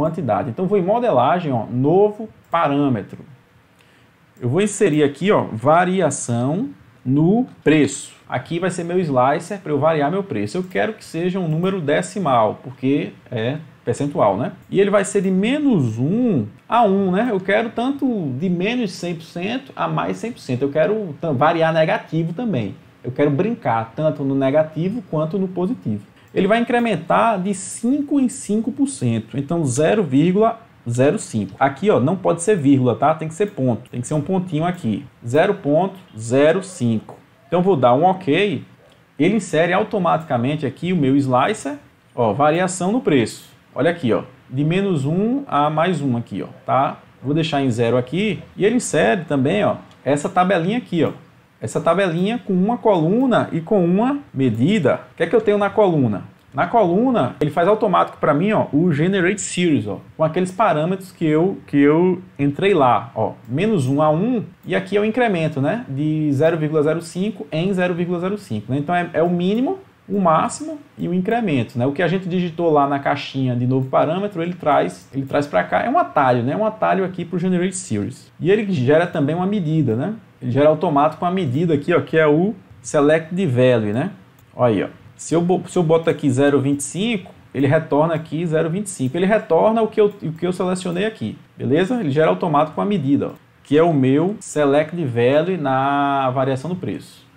quantidade. Então, vou em modelagem, ó, novo parâmetro. Eu vou inserir aqui, ó, variação no preço. Aqui vai ser meu slicer para eu variar meu preço. Eu quero que seja um número decimal, porque é percentual, né? E ele vai ser de menos 1 a 1, né? Eu quero tanto de menos 100% a mais 100%. Eu quero variar negativo também. Eu quero brincar tanto no negativo quanto no positivo ele vai incrementar de 5 em 5%. Então 0,05. Aqui, ó, não pode ser vírgula, tá? Tem que ser ponto. Tem que ser um pontinho aqui. 0,05. Então vou dar um OK. Ele insere automaticamente aqui o meu slicer, ó, variação no preço. Olha aqui, ó, de menos 1 a mais 1 aqui, ó, tá? Vou deixar em zero aqui e ele insere também, ó, essa tabelinha aqui, ó, essa tabelinha com uma coluna e com uma medida. O que é que eu tenho na coluna? Na coluna, ele faz automático para mim, ó, o generate series, ó, com aqueles parâmetros que eu que eu entrei lá, ó, menos 1 a 1, e aqui é o incremento, né, de 0,05 em 0,05, né? Então é, é o mínimo o máximo e o incremento. Né? O que a gente digitou lá na caixinha de novo parâmetro, ele traz ele traz para cá, é um atalho, né? É um atalho aqui para o Generate Series. E ele gera também uma medida, né? ele gera automático uma medida aqui, ó, que é o Select the Value. Né? Olha aí, ó. Se, eu, se eu boto aqui 0,25, ele retorna aqui 0,25. Ele retorna o que, eu, o que eu selecionei aqui, beleza? Ele gera automático uma medida, ó, que é o meu Select the Value na variação do preço.